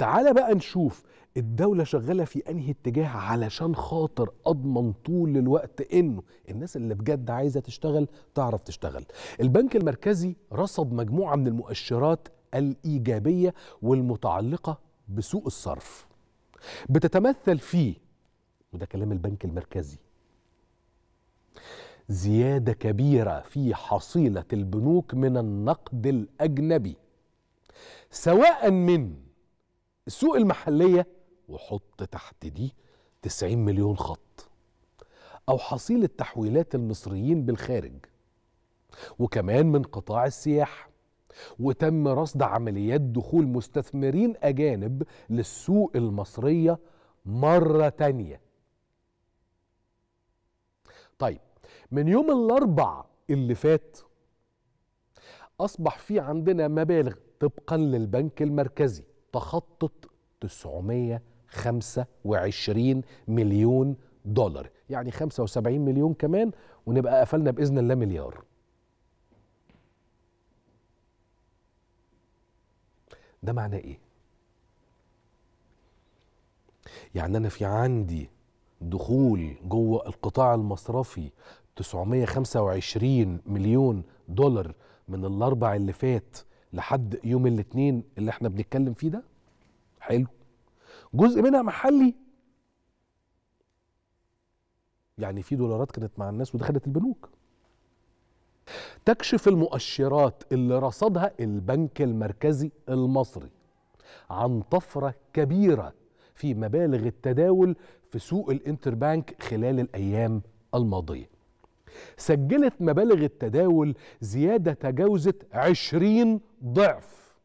تعال بقى نشوف الدولة شغالة في أنهي اتجاه علشان خاطر أضمن طول الوقت إنه الناس اللي بجد عايزة تشتغل تعرف تشتغل البنك المركزي رصد مجموعة من المؤشرات الإيجابية والمتعلقة بسوق الصرف بتتمثل في وده كلام البنك المركزي زيادة كبيرة في حصيلة البنوك من النقد الأجنبي سواء من السوق المحلية وحط تحت دي 90 مليون خط أو حصيلة تحويلات المصريين بالخارج وكمان من قطاع السياحة وتم رصد عمليات دخول مستثمرين أجانب للسوق المصرية مرة تانية طيب من يوم الأربع اللي فات أصبح في عندنا مبالغ طبقا للبنك المركزي تخطط 925 مليون دولار يعني 75 مليون كمان ونبقى قفلنا باذن الله مليار ده معناه ايه يعني انا في عندي دخول جوه القطاع المصرفي 925 مليون دولار من الاربع اللي فات لحد يوم الاثنين اللي احنا بنتكلم فيه ده حلو جزء منها محلي يعني في دولارات كانت مع الناس ودخلت البنوك تكشف المؤشرات اللي رصدها البنك المركزي المصري عن طفرة كبيرة في مبالغ التداول في سوق الانتربانك خلال الأيام الماضية سجلت مبالغ التداول زيادة تجاوزت 20 ضعف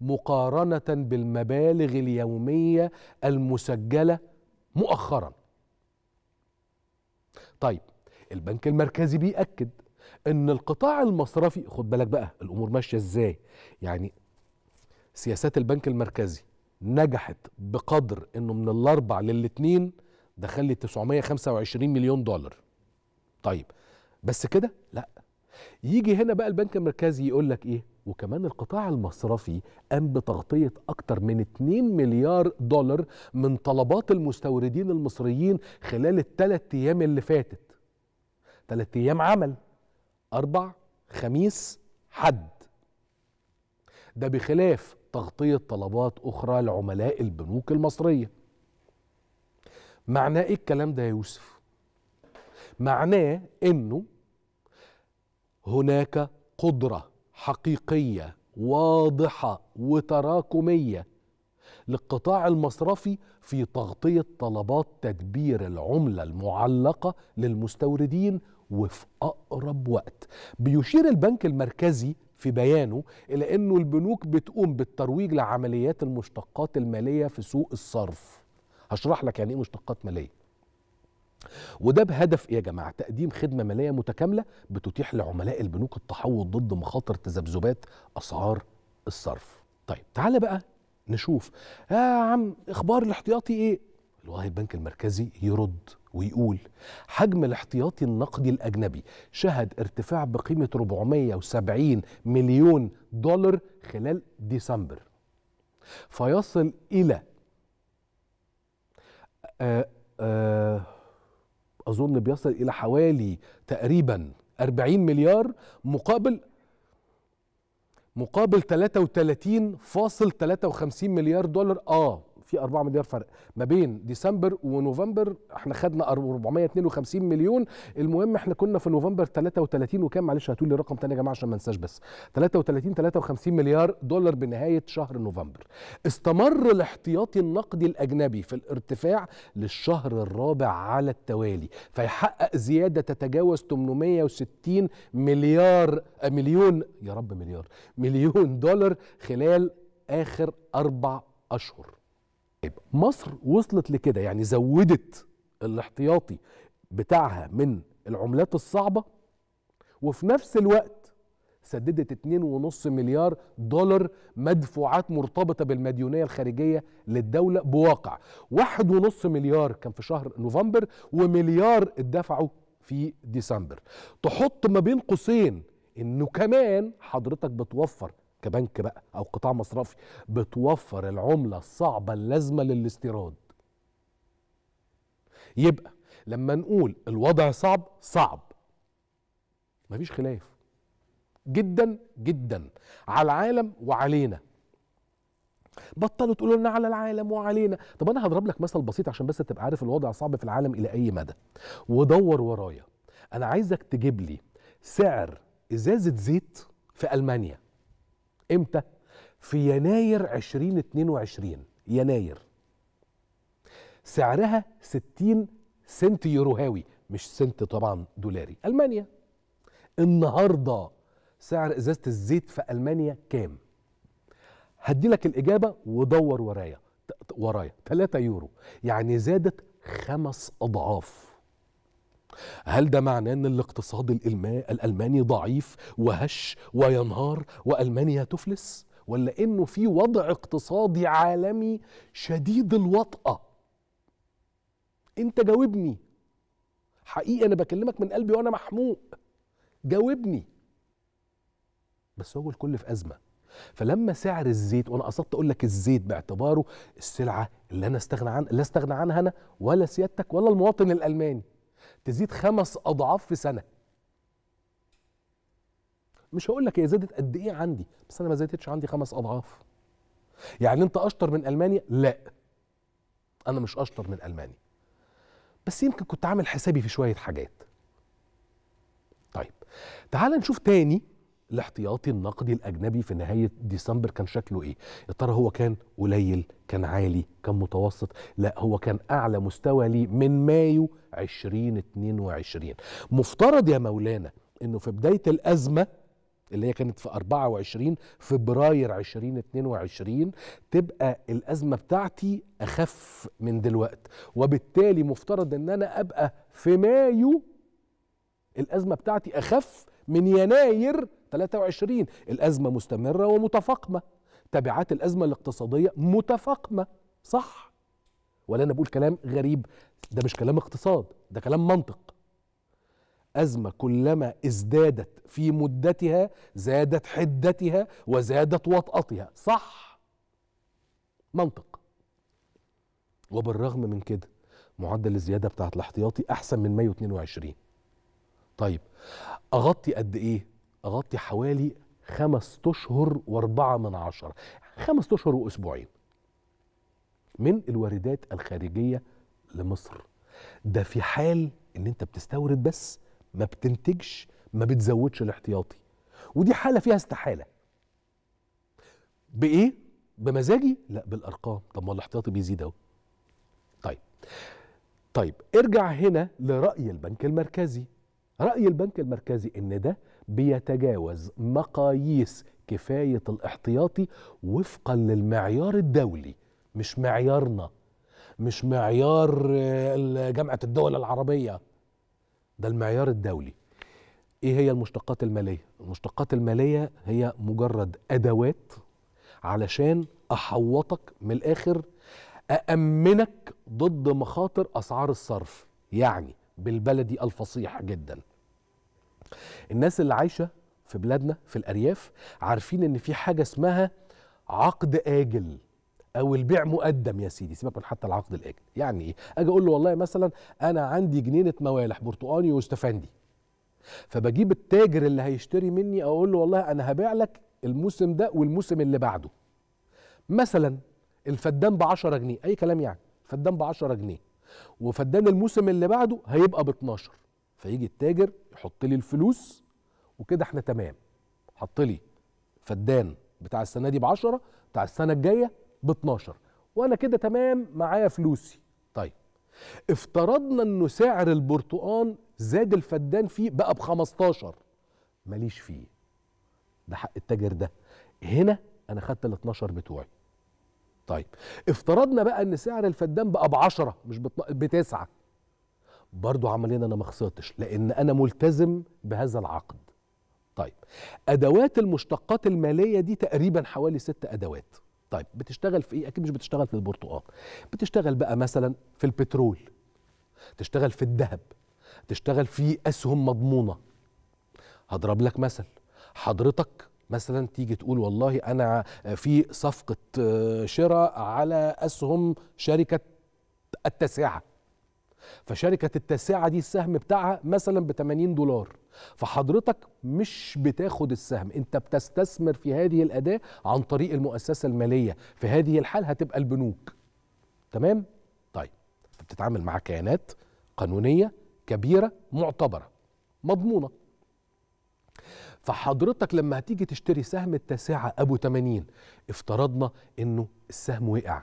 مقارنة بالمبالغ اليومية المسجلة مؤخرا طيب البنك المركزي بيأكد ان القطاع المصرفي خد بالك بقى الامور ماشيه ازاي يعني سياسات البنك المركزي نجحت بقدر انه من الاربع للاثنين دخلت 925 مليون دولار طيب بس كده لا يجي هنا بقى البنك المركزي يقول لك ايه وكمان القطاع المصرفي قام بتغطية أكثر من 2 مليار دولار من طلبات المستوردين المصريين خلال الثلاث أيام اللي فاتت ثلاث أيام عمل أربع خميس حد ده بخلاف تغطية طلبات أخرى لعملاء البنوك المصرية معناه إيه الكلام ده يا يوسف معناه انه هناك قدره حقيقيه واضحه وتراكميه للقطاع المصرفي في تغطيه طلبات تدبير العمله المعلقه للمستوردين وفي اقرب وقت بيشير البنك المركزي في بيانه إلى أنه البنوك بتقوم بالترويج لعمليات المشتقات المالية في سوق الصرف هشرح لك يعني إيه مشتقات مالية وده بهدف ايه يا جماعه تقديم خدمه ماليه متكامله بتتيح لعملاء البنوك التحوط ضد مخاطر تذبذبات اسعار الصرف طيب تعالى بقى نشوف يا آه عم اخبار الاحتياطي ايه والله البنك المركزي يرد ويقول حجم الاحتياطي النقدي الأجنبي شهد ارتفاع بقيمة 470 مليون دولار خلال ديسمبر فيصل إلى آه آه اظن بيصل الى حوالي تقريبا 40 مليار مقابل مقابل 33.53 مليار دولار اه في 4 مليار فرق ما بين ديسمبر ونوفمبر احنا خدنا 452 مليون المهم احنا كنا في نوفمبر 33 وكام معلش هتقول لي رقم تاني يا جماعه عشان ما انساش بس 33 53 مليار دولار بنهايه شهر نوفمبر استمر الاحتياطي النقدي الاجنبي في الارتفاع للشهر الرابع على التوالي فيحقق زياده تتجاوز 860 مليار مليون يا رب مليار مليون دولار خلال آخر أربع أشهر طيب مصر وصلت لكده يعني زودت الاحتياطي بتاعها من العملات الصعبه وفي نفس الوقت سددت 2.5 مليار دولار مدفوعات مرتبطه بالمديونيه الخارجيه للدوله بواقع 1.5 مليار كان في شهر نوفمبر ومليار اتدفعوا في ديسمبر تحط ما بين قوسين انه كمان حضرتك بتوفر كبنك بقى او قطاع مصرفي بتوفر العمله الصعبه اللازمه للاستيراد يبقى لما نقول الوضع صعب صعب مفيش خلاف جدا جدا على العالم وعلينا بطلوا تقولوا لنا على العالم وعلينا طب انا هضرب لك مثل بسيط عشان بس تبقى عارف الوضع صعب في العالم الى اي مدى ودور ورايا انا عايزك تجيب لي سعر ازازه زيت في المانيا امتى في يناير 2022 يناير سعرها 60 سنت يوروهاوي مش سنت طبعا دولاري المانيا النهارده سعر ازازه الزيت في المانيا كام هدي لك الاجابه ودور ورايا ورايا 3 يورو يعني زادت خمس اضعاف هل ده معناه ان الاقتصاد الالماني ضعيف وهش وينهار والمانيا تفلس ولا انه في وضع اقتصادي عالمي شديد الوطأة انت جاوبني حقيقي انا بكلمك من قلبي وانا محموق جاوبني بس هو الكل في ازمه فلما سعر الزيت وانا قصدت اقول لك الزيت باعتباره السلعه اللي انا استغنى عن لا استغنى عنها انا ولا سيادتك ولا المواطن الالماني تزيد خمس اضعاف في سنه مش هقول لك هي زادت قد ايه عندي بس انا ما زادتش عندي خمس اضعاف يعني انت اشطر من المانيا لا انا مش اشطر من المانيا بس يمكن كنت عامل حسابي في شويه حاجات طيب تعال نشوف تاني الاحتياطي النقدي الاجنبي في نهايه ديسمبر كان شكله ايه؟ يا ترى هو كان قليل، كان عالي، كان متوسط، لا هو كان اعلى مستوى ليه من مايو 2022. مفترض يا مولانا انه في بدايه الازمه اللي هي كانت في 24 فبراير 2022 تبقى الازمه بتاعتي اخف من دلوقت وبالتالي مفترض ان انا ابقى في مايو الازمه بتاعتي اخف من يناير 2023 الأزمة مستمرة ومتفاقمة تبعات الأزمة الاقتصادية متفاقمة صح ولا أنا بقول كلام غريب ده مش كلام اقتصاد ده كلام منطق أزمة كلما ازدادت في مدتها زادت حدتها وزادت وطأتها صح منطق وبالرغم من كده معدل الزيادة بتاعت الاحتياطي أحسن من مايو 22 طيب أغطي قد إيه أغطي حوالي خمس أشهر وأربعة من عشرة خمس أشهر وأسبوعين من الواردات الخارجية لمصر ده في حال ان انت بتستورد بس ما بتنتجش ما بتزودش الاحتياطي ودي حاله فيها استحاله بايه بمزاجي لا بالارقام طب ما الاحتياطي بيزيد اهو طيب طيب ارجع هنا لراي البنك المركزي راي البنك المركزي ان ده بيتجاوز مقاييس كفاية الاحتياطي وفقا للمعيار الدولي مش معيارنا مش معيار آه، جامعة الدول العربية ده المعيار الدولي ايه هي المشتقات المالية؟ المشتقات المالية هي مجرد أدوات علشان أحوطك من الآخر أأمنك ضد مخاطر أسعار الصرف يعني بالبلدي الفصيح جداً الناس اللي عايشه في بلادنا في الارياف عارفين ان في حاجه اسمها عقد اجل او البيع مقدم يا سيدي سيبك من حتى العقد الاجل يعني ايه اجي اقول له والله مثلا انا عندي جنينه موالح برتقاني واستفندي فبجيب التاجر اللي هيشتري مني اقول له والله انا هبيع لك الموسم ده والموسم اللي بعده مثلا الفدان ب 10 جنيه اي كلام يعني فدان ب 10 جنيه وفدان الموسم اللي بعده هيبقى ب 12 فيجي التاجر حط لي الفلوس وكده احنا تمام حط لي فدان بتاع السنه دي ب 10 بتاع السنه الجايه ب 12 وانا كده تمام معايا فلوسي طيب افترضنا انه سعر البرتقان زاد الفدان فيه بقى ب 15 ماليش فيه ده حق التاجر ده هنا انا خدت ال 12 بتوعي طيب افترضنا بقى ان سعر الفدان بقى ب 10 مش ب 9 برضو عمليا إيه؟ انا ما خسرتش لان انا ملتزم بهذا العقد طيب ادوات المشتقات الماليه دي تقريبا حوالي ست ادوات طيب بتشتغل في ايه اكيد مش بتشتغل في البرتقال بتشتغل بقى مثلا في البترول تشتغل في الذهب تشتغل في اسهم مضمونه هضرب لك مثل حضرتك مثلا تيجي تقول والله انا في صفقه آه، شراء على اسهم شركه التسعه فشركة التاسعة دي السهم بتاعها مثلا ب 80 دولار فحضرتك مش بتاخد السهم انت بتستثمر في هذه الأداة عن طريق المؤسسة المالية في هذه الحال هتبقى البنوك تمام؟ طيب انت بتتعامل مع كيانات قانونية كبيرة معتبرة مضمونة فحضرتك لما هتيجي تشتري سهم التاسعة أبو 80 افترضنا إنه السهم وقع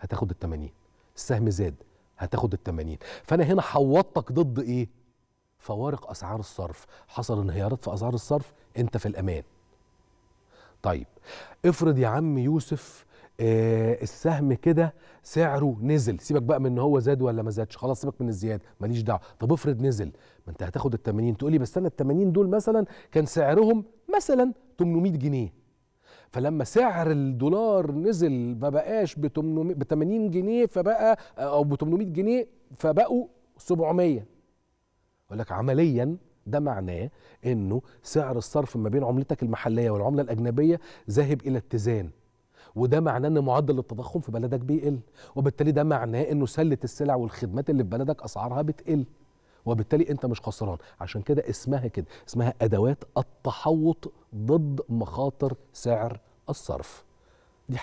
هتاخد ال 80 السهم زاد هتاخد ال 80 فانا هنا حوضتك ضد ايه فوارق اسعار الصرف حصل انهيارات في اسعار الصرف انت في الامان طيب افرض يا عم يوسف آه السهم كده سعره نزل سيبك بقى من ان هو زاد ولا ما زادش خلاص سيبك من الزياده ماليش دعوه طب افرض نزل ما انت هتاخد ال 80 تقول لي بس انا ال 80 دول مثلا كان سعرهم مثلا 800 جنيه فلما سعر الدولار نزل ما بقاش ب 80 جنيه فبقى آه، او ب 800 جنيه فبقوا 700 يقول لك عمليا ده معناه انه سعر الصرف ما بين عملتك المحليه والعمله الاجنبيه ذاهب الى اتزان وده معناه ان معدل التضخم في بلدك بيقل وبالتالي ده معناه انه سله السلع والخدمات اللي في بلدك اسعارها بتقل وبالتالي انت مش خسران عشان كده اسمها كده اسمها ادوات التحوط ضد مخاطر سعر الصرف